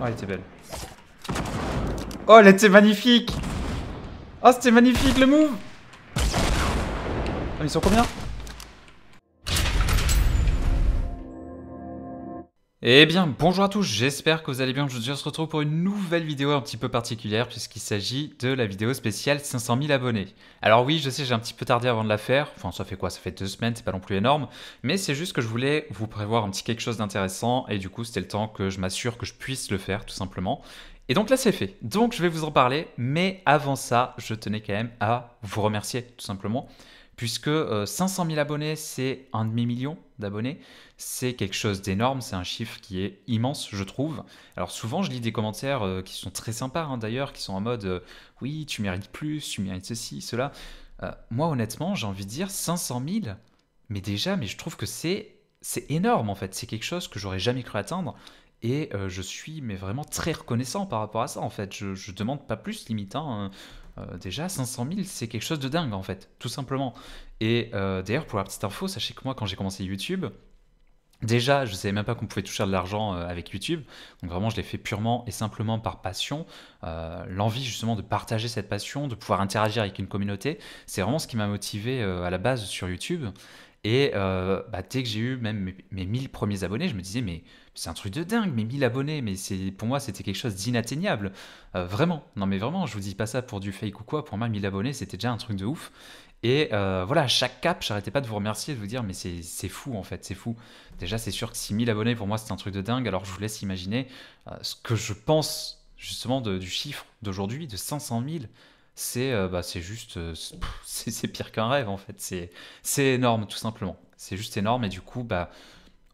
Oh, elle était belle. Oh, elle était magnifique Oh, c'était magnifique le move Oh, ils sont combien Eh bien, bonjour à tous, j'espère que vous allez bien. Aujourd'hui, on se retrouve pour une nouvelle vidéo un petit peu particulière puisqu'il s'agit de la vidéo spéciale 500 000 abonnés. Alors oui, je sais, j'ai un petit peu tardé avant de la faire. Enfin, ça fait quoi Ça fait deux semaines, c'est pas non plus énorme. Mais c'est juste que je voulais vous prévoir un petit quelque chose d'intéressant et du coup, c'était le temps que je m'assure que je puisse le faire, tout simplement. Et donc là, c'est fait. Donc, je vais vous en parler. Mais avant ça, je tenais quand même à vous remercier, tout simplement puisque 500 euh, 000 abonnés, c'est un demi-million d'abonnés. C'est quelque chose d'énorme, c'est un chiffre qui est immense, je trouve. Alors souvent, je lis des commentaires euh, qui sont très sympas, hein, d'ailleurs, qui sont en mode euh, oui, tu mérites plus, tu mérites ceci, cela. moi, honnêtement, j'ai envie de dire 500 000, mais déjà, mais je trouve que c'est c'est énorme en fait. C'est quelque chose que j'aurais jamais cru atteindre. Et je suis mais vraiment très reconnaissant par rapport à ça en fait. Je, ne demande pas plus limite. Hein, euh, déjà 500 000, c'est quelque chose de dingue en fait, tout simplement. Et euh, d'ailleurs, pour la petite info, sachez que moi, quand j'ai commencé YouTube, Déjà, je ne savais même pas qu'on pouvait toucher de l'argent euh, avec YouTube. Donc vraiment, je l'ai fait purement et simplement par passion. L'envie justement de partager cette passion, de pouvoir interagir avec une communauté, c'est vraiment ce qui m'a motivé à la base sur YouTube. Et bah, dès que j'ai eu même mes 1000 premiers abonnés, je me disais, mais c'est un truc de dingue, mais 1000 abonnés, mais c'est pour moi c'était quelque chose d'inatteignable. Euh, vraiment, non mais vraiment, je vous dis pas ça pour du fake ou quoi, pour moi 1000 abonnés c'était déjà un truc de ouf. Et euh, voilà, à chaque cap, j'arrêtais pas de vous remercier, de vous dire, mais c'est fou en fait, c'est fou. Déjà, c'est sûr que 6000 abonnés pour moi c'est un truc de dingue, alors je vous laisse imaginer euh, ce que je pense justement du chiffre d'aujourd'hui, de 500 000 c'est bah c'est juste c'est pire qu'un rêve en fait c'est énorme tout simplement c'est juste énorme et du coup bah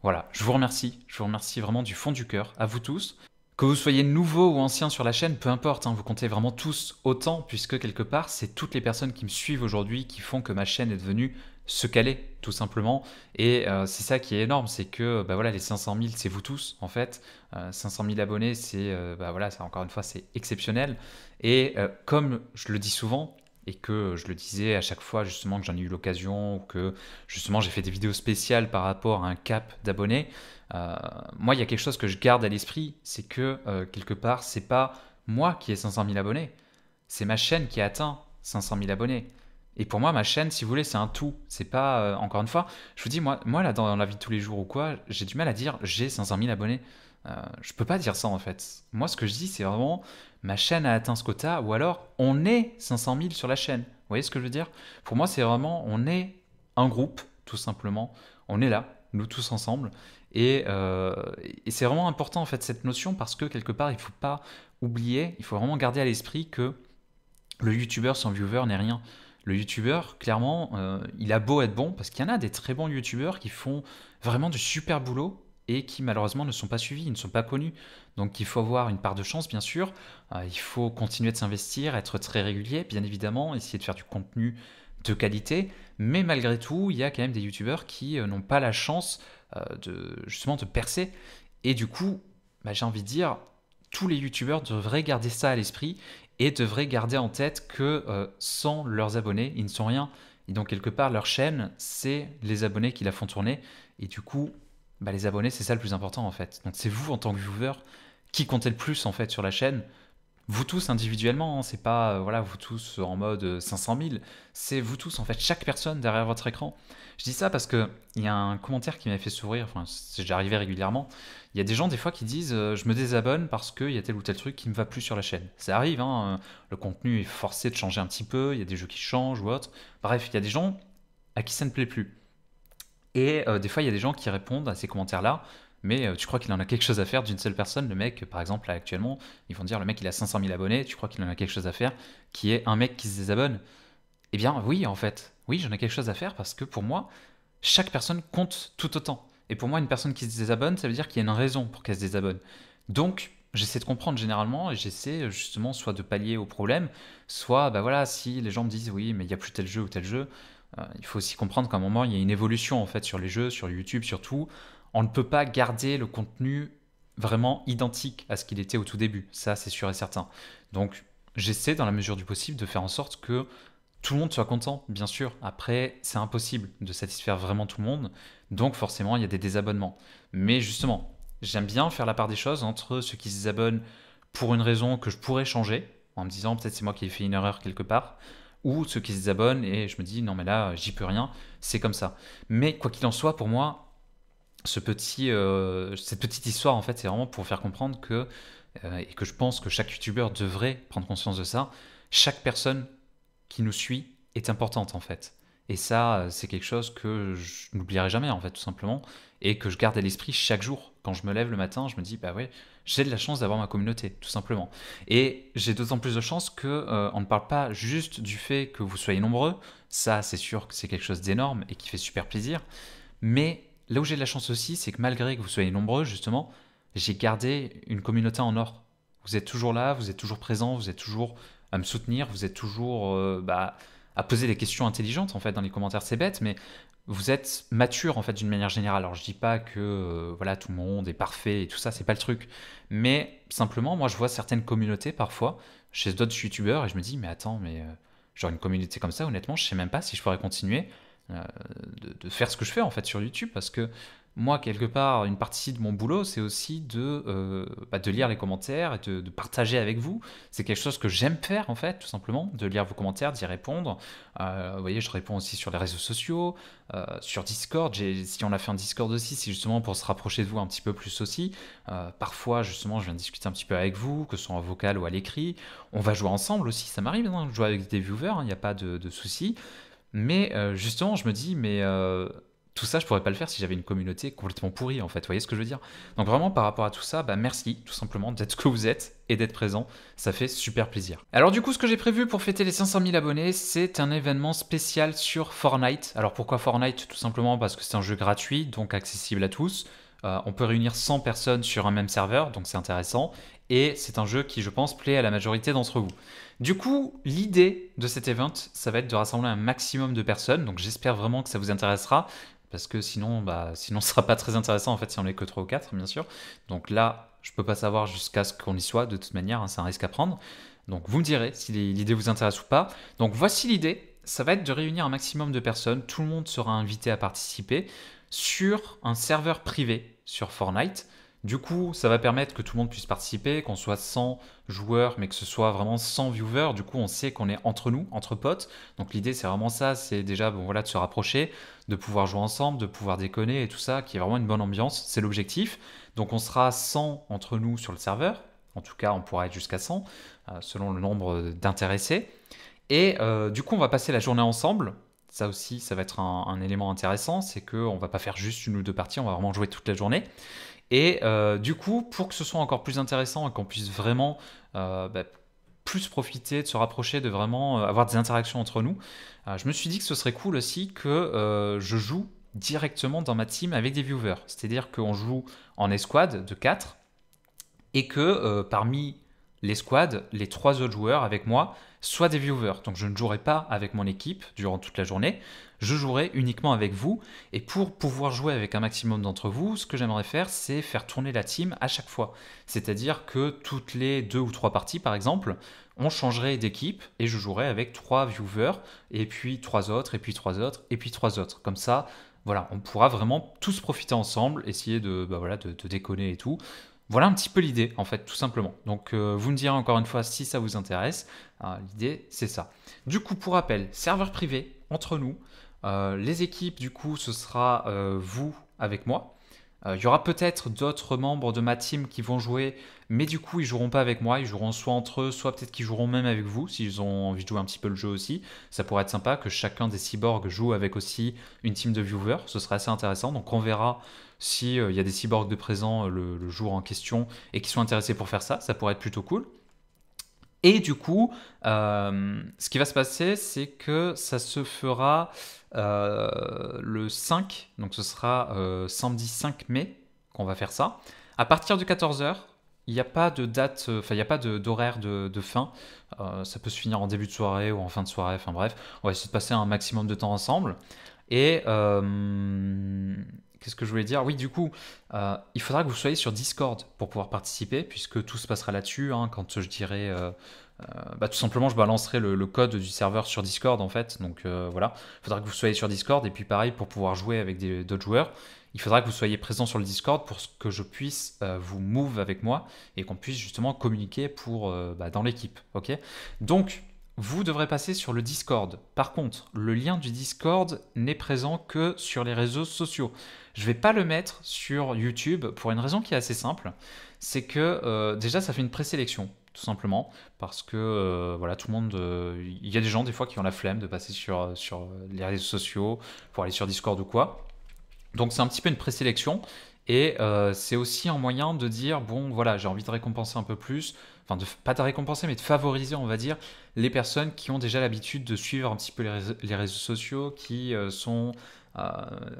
voilà, je vous remercie. Je vous remercie vraiment du fond du cœur, à vous tous. Que vous soyez nouveau ou ancien sur la chaîne, peu importe, hein, vous comptez vraiment tous autant, puisque quelque part, c'est toutes les personnes qui me suivent aujourd'hui qui font que ma chaîne est devenue ce qu'elle est, tout simplement. Et euh, c'est ça qui est énorme, c'est que bah, voilà, les 500 000, c'est vous tous, en fait. 500 euh, 000 abonnés, c'est, euh, bah, voilà, ça, encore une fois, c'est exceptionnel. Et comme je le dis souvent, et que euh, je le disais à chaque fois justement que j'en ai eu l'occasion, ou que justement j'ai fait des vidéos spéciales par rapport à un cap d'abonnés, euh, moi il y a quelque chose que je garde à l'esprit, c'est que euh, quelque part c'est pas moi qui ai 500 000 abonnés, c'est ma chaîne qui a atteint 500 000 abonnés. Et pour moi, ma chaîne, si vous voulez, c'est un tout. C'est pas, encore une fois, je vous dis, moi, moi là, dans la vie de tous les jours ou quoi, j'ai du mal à dire j'ai 500 000 abonnés. Euh, je peux pas dire ça en fait. Moi, ce que je dis, c'est vraiment ma chaîne a atteint ce quota, ou alors on est 500 000 sur la chaîne. Vous voyez ce que je veux dire Pour moi, c'est vraiment on est un groupe, tout simplement. On est là, nous tous ensemble. Euh, et, c'est vraiment important en fait cette notion parce que quelque part, il faut pas oublier, il faut vraiment garder à l'esprit que le youtubeur sans viewer n'est rien. Le youtubeur, clairement, euh, il a beau être bon, parce qu'il y en a des très bons youtubeurs qui font vraiment du super boulot, qui malheureusement ne sont pas suivis, ils ne sont pas connus. Donc il faut avoir une part de chance bien sûr, euh, il faut continuer de s'investir, être très régulier bien évidemment, essayer de faire du contenu de qualité, mais malgré tout il y a quand même des youtubeurs qui euh, n'ont pas la chance euh, de justement de percer. Et du coup, bah, j'ai envie de dire, tous les youtubeurs devraient garder ça à l'esprit et devraient garder en tête que sans leurs abonnés, ils ne sont rien. Et donc quelque part, leur chaîne, c'est les abonnés qui la font tourner. Et du coup, bah, les abonnés, c'est ça le plus important en fait. Donc c'est vous en tant que viewer qui comptez le plus en fait sur la chaîne. Vous tous individuellement, hein, c'est pas euh, voilà vous tous en mode 500 euh, 000, c'est vous tous en fait, chaque personne derrière votre écran. Je dis ça parce que il y a un commentaire qui m'a fait sourire, enfin j'arrivais régulièrement. Il y a des gens des fois qui disent euh, je me désabonne parce qu'il y a tel ou tel truc qui me va plus sur la chaîne. Ça arrive, hein, le contenu est forcé de changer un petit peu, il y a des jeux qui changent ou autre. Bref, il y a des gens à qui ça ne plaît plus. Et euh, des fois, il y a des gens qui répondent à ces commentaires-là, mais euh, tu crois qu'il en a quelque chose à faire d'une seule personne Le mec, par exemple, actuellement, ils vont dire le mec, il a 500 000 abonnés, tu crois qu'il en a quelque chose à faire Qui est un mec qui se désabonne Eh bien, oui, en fait. Oui, j'en ai quelque chose à faire parce que pour moi, chaque personne compte tout autant. Et pour moi, une personne qui se désabonne, ça veut dire qu'il y a une raison pour qu'elle se désabonne. Donc, j'essaie de comprendre généralement et j'essaie euh, justement soit de pallier au problème, soit, bah voilà, si les gens me disent oui, mais il n'y a plus tel jeu ou tel jeu, euh, il faut aussi comprendre qu'à un moment, il y a une évolution en fait sur les jeux, sur YouTube, surtout. On ne peut pas garder le contenu vraiment identique à ce qu'il était au tout début. Ça, c'est sûr et certain. Donc, j'essaie dans la mesure du possible de faire en sorte que tout le monde soit content, bien sûr. Après, c'est impossible de satisfaire vraiment tout le monde. Donc, forcément, il y a des désabonnements. Mais justement, j'aime bien faire la part des choses entre ceux qui se désabonnent pour une raison que je pourrais changer, en me disant peut-être c'est moi qui ai fait une erreur quelque part, ou ceux qui se désabonnent et je me dis non mais là j'y peux rien, c'est comme ça. Mais quoi qu'il en soit, pour moi, ce petit, euh, cette petite histoire en fait, c'est vraiment pour faire comprendre que euh, et que je pense que chaque youtubeur devrait prendre conscience de ça. Chaque personne qui nous suit est importante en fait. Et ça, euh, c'est quelque chose que je n'oublierai jamais, en fait, tout simplement, et que je garde à l'esprit chaque jour. Quand je me lève le matin, je me dis, bah ouais, j'ai de la chance d'avoir ma communauté, tout simplement. Et j'ai d'autant plus de chance que euh, on ne parle pas juste du fait que vous soyez nombreux. Ça, c'est sûr que c'est quelque chose d'énorme et qui fait super plaisir. Mais là où j'ai de la chance aussi, c'est que malgré que vous soyez nombreux, justement, j'ai gardé une communauté en or. Vous êtes toujours là, vous êtes toujours présent, vous êtes toujours à me soutenir, vous êtes toujours euh, bah, à poser des questions intelligentes en fait dans les commentaires, c'est bête, mais vous êtes mature en fait d'une manière générale. Alors je dis pas que euh, voilà tout le monde est parfait et tout ça, c'est pas le truc, mais simplement moi je vois certaines communautés parfois chez d'autres youtubeurs et je me dis mais attends mais euh, genre une communauté comme ça honnêtement je sais même pas si je pourrais continuer euh, de, faire ce que je fais en fait sur YouTube parce que moi, quelque part, une partie de mon boulot, c'est aussi de, euh, bah, de lire les commentaires et de, partager avec vous. C'est quelque chose que j'aime faire, en fait, tout simplement, de lire vos commentaires, d'y répondre. Euh, vous voyez, je réponds aussi sur les réseaux sociaux, euh, sur Discord. Si on a fait un Discord aussi, c'est justement pour se rapprocher de vous un petit peu plus aussi. parfois, justement, je viens discuter un petit peu avec vous, que ce soit en vocal ou à l'écrit. On va jouer ensemble aussi, ça m'arrive, hein, je joue avec des viewers, hein, il n'y a pas de, de souci. Mais justement, je me dis, mais tout ça, je pourrais pas le faire si j'avais une communauté complètement pourrie, en fait. Vous voyez ce que je veux dire Donc vraiment, par rapport à tout ça, bah merci, tout simplement, d'être ce que vous êtes et d'être présent. Ça fait super plaisir. Alors du coup, ce que j'ai prévu pour fêter les 500 000 abonnés, c'est un événement spécial sur Fortnite. Alors pourquoi Fortnite Tout simplement parce que c'est un jeu gratuit, donc accessible à tous. Euh, on peut réunir 100 personnes sur un même serveur, donc c'est intéressant. Et c'est un jeu qui, je pense, plaît à la majorité d'entre vous. Du coup, l'idée de cet event, ça va être de rassembler un maximum de personnes. Donc j'espère vraiment que ça vous intéressera parce que sinon, bah, sinon, sera pas très intéressant en fait si on n'est que 3 ou 4, bien sûr. Donc là, je peux pas savoir jusqu'à ce qu'on y soit, de toute manière, hein, c'est un risque à prendre. Donc vous me direz si l'idée vous intéresse ou pas. Donc voici l'idée, ça va être de réunir un maximum de personnes, tout le monde sera invité à participer sur un serveur privé sur Fortnite. Du coup, ça va permettre que tout le monde puisse participer, qu'on soit 100 joueurs, mais que ce soit vraiment 100 viewers. Du coup, on sait qu'on est entre nous, entre potes. Donc l'idée, c'est vraiment ça, c'est déjà bon, voilà, de se rapprocher, de pouvoir jouer ensemble, de pouvoir déconner et tout ça, qui est vraiment une bonne ambiance. C'est l'objectif. Donc on sera 100 entre nous sur le serveur. En tout cas, on pourra être jusqu'à 100, euh, selon le nombre euh, d'intéressés. Et euh, du coup, on va passer la journée ensemble. Ça aussi, ça va être un, un élément intéressant, c'est qu'on ne va pas faire juste une ou deux parties, on va vraiment jouer toute la journée. Et euh, du coup, pour que ce soit encore plus intéressant et qu'on puisse vraiment euh, bah, plus profiter, de se rapprocher, de vraiment euh, avoir des interactions entre nous, je me suis dit que ce serait cool aussi que je joue directement dans ma team avec des viewers. C'est-à-dire qu'on joue en escouade de 4 et que parmi les squads, les trois autres joueurs avec moi, soient des viewers. Donc je ne jouerai pas avec mon équipe durant toute la journée je jouerai uniquement avec vous. Et pour pouvoir jouer avec un maximum d'entre vous, ce que j'aimerais faire, c'est faire tourner la team à chaque fois. C'est-à-dire que toutes les deux ou trois parties, par exemple, on changerait d'équipe et je jouerai avec trois viewers, et puis trois autres, et puis trois autres, et puis trois autres. Comme ça, voilà, on pourra vraiment tous profiter ensemble, essayer de, bah voilà, de, déconner et tout. Voilà un petit peu l'idée, en fait, tout simplement. Donc, euh, vous me direz encore une fois si ça vous intéresse. Ah, l'idée, c'est ça. Du coup, pour rappel, serveur privé, entre nous, euh, les équipes, du coup, ce sera euh, vous avec moi. Euh, il y aura peut-être d'autres membres de ma team qui vont jouer, mais du coup, ils joueront pas avec moi. Ils joueront soit entre eux, soit peut-être qu'ils joueront même avec vous, s'ils ont envie de jouer un petit peu le jeu aussi. Ça pourrait être sympa que chacun des cyborgs joue avec aussi une team de viewers. Ce serait assez intéressant. Donc, on verra s'il y a des cyborgs de présent le, le jour en question et qui sont intéressés pour faire ça. Ça pourrait être plutôt cool. Et du coup, euh, ce qui va se passer, c'est que ça se fera euh, le 5, donc ce sera euh, samedi 5 mai qu'on va faire ça. À partir de 14h, il n'y a pas de date, enfin il n'y a pas d'horaire de, de, fin. ça peut se finir en début de soirée ou en fin de soirée, enfin bref. On va essayer de passer un maximum de temps ensemble. Et qu'est-ce que je voulais dire Oui, du coup, euh, il faudra que vous soyez sur Discord pour pouvoir participer, puisque tout se passera là-dessus. Hein, quand je dirai, euh, euh, bah, tout simplement, je balancerai le, code du serveur sur Discord, en fait. Donc voilà, il faudra que vous soyez sur Discord. Et puis pareil, pour pouvoir jouer avec d'autres joueurs, il faudra que vous soyez présent sur le Discord pour que je puisse vous move avec moi et qu'on puisse justement communiquer pour, bah, dans l'équipe. Ok Donc, vous devrez passer sur le Discord. Par contre, le lien du Discord n'est présent que sur les réseaux sociaux. Je ne vais pas le mettre sur YouTube pour une raison qui est assez simple, c'est que euh, déjà ça fait une présélection tout simplement parce que euh, voilà tout le monde euh, il y a des gens des fois qui ont la flemme de passer sur, sur les réseaux sociaux pour aller sur Discord ou quoi. Donc c'est un petit peu une présélection. Et euh, c'est aussi un moyen de dire, bon, voilà, j'ai envie de récompenser un peu plus, enfin, de, pas de récompenser, mais de favoriser, on va dire, les personnes qui ont déjà l'habitude de suivre un petit peu les, réseaux, sociaux, qui euh, sont euh,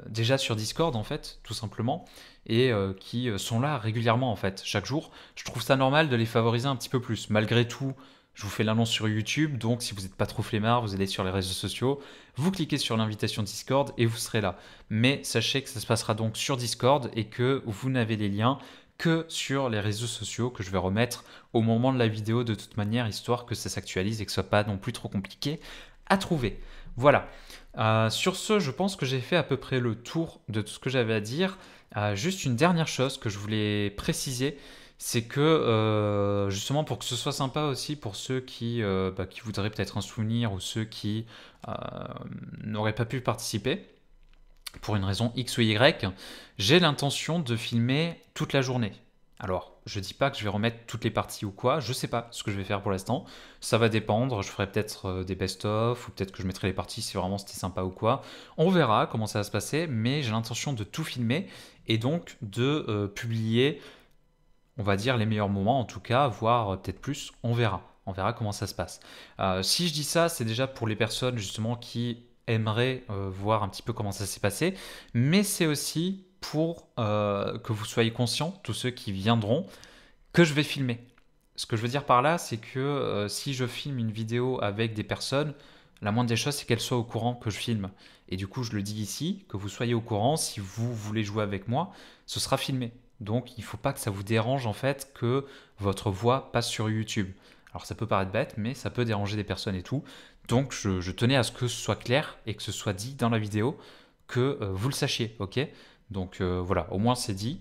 déjà sur Discord, en fait, tout simplement, et qui sont là régulièrement, en fait, chaque jour. Je trouve ça normal de les favoriser un petit peu plus. Malgré tout, je vous fais l'annonce sur YouTube, donc si vous n'êtes pas trop flemmard, vous allez sur les réseaux sociaux, vous cliquez sur l'invitation Discord et vous serez là. Mais sachez que ça se passera donc sur Discord et que vous n'avez les liens que sur les réseaux sociaux que je vais remettre au moment de la vidéo de toute manière, histoire que ça s'actualise et que ce soit pas non plus trop compliqué à trouver. Voilà. Euh, sur ce, je pense que j'ai fait à peu près le tour de tout ce que j'avais à dire. Euh, juste une dernière chose que je voulais préciser, c'est que euh, justement pour que ce soit sympa aussi pour ceux qui, euh, bah, qui voudraient peut-être un souvenir ou ceux qui euh, n'auraient pas pu participer pour une raison X ou Y, j'ai l'intention de filmer toute la journée. Alors, je dis pas que je vais remettre toutes les parties ou quoi, je sais pas ce que je vais faire pour l'instant. Ça va dépendre, je ferai peut-être des best-of ou peut-être que je mettrai les parties si vraiment c'était sympa ou quoi. On verra comment ça va se passer, mais j'ai l'intention de tout filmer et donc de publier on va dire, les meilleurs moments, en tout cas, voire euh, peut-être plus, on verra. On verra comment ça se passe. Euh, si je dis ça, c'est déjà pour les personnes justement qui aimeraient euh, voir un petit peu comment ça s'est passé, mais c'est aussi pour que vous soyez conscients, tous ceux qui viendront, que je vais filmer. Ce que je veux dire par là, c'est que si je filme une vidéo avec des personnes, la moindre des choses, c'est qu'elles soient au courant que je filme. Et du coup, je le dis ici, que vous soyez au courant, si vous voulez jouer avec moi, ce sera filmé. Donc il ne faut pas que ça vous dérange en fait que votre voix passe sur YouTube. Alors ça peut paraître bête, mais ça peut déranger des personnes et tout. Donc je, tenais à ce que ce soit clair et que ce soit dit dans la vidéo, que euh, vous le sachiez, ok Donc euh, voilà, au moins c'est dit.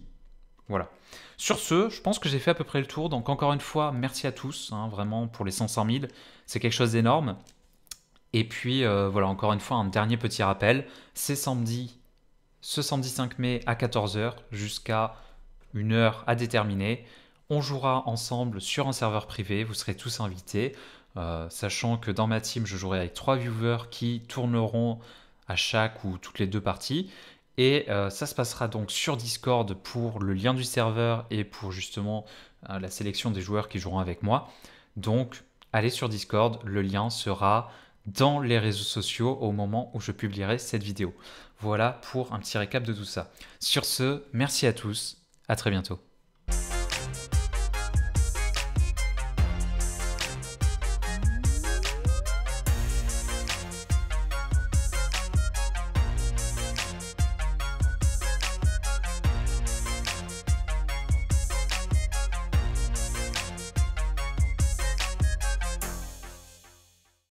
Voilà. Sur ce, je pense que j'ai fait à peu près le tour. Donc encore une fois, merci à tous, hein, vraiment pour les 100-100 000. C'est quelque chose d'énorme. Et puis euh, voilà, encore une fois, un dernier petit rappel. C'est samedi, ce samedi mai à 14h jusqu'à une heure à déterminer. On jouera ensemble sur un serveur privé, vous serez tous invités, euh, sachant que dans ma team, je jouerai avec trois viewers qui tourneront à chaque ou toutes les deux parties. Et euh, ça se passera donc sur Discord pour le lien du serveur et pour justement euh, la sélection des joueurs qui joueront avec moi. Donc allez sur Discord, le lien sera dans les réseaux sociaux au moment où je publierai cette vidéo. Voilà pour un petit récap de tout ça. Sur ce, merci à tous à très bientôt.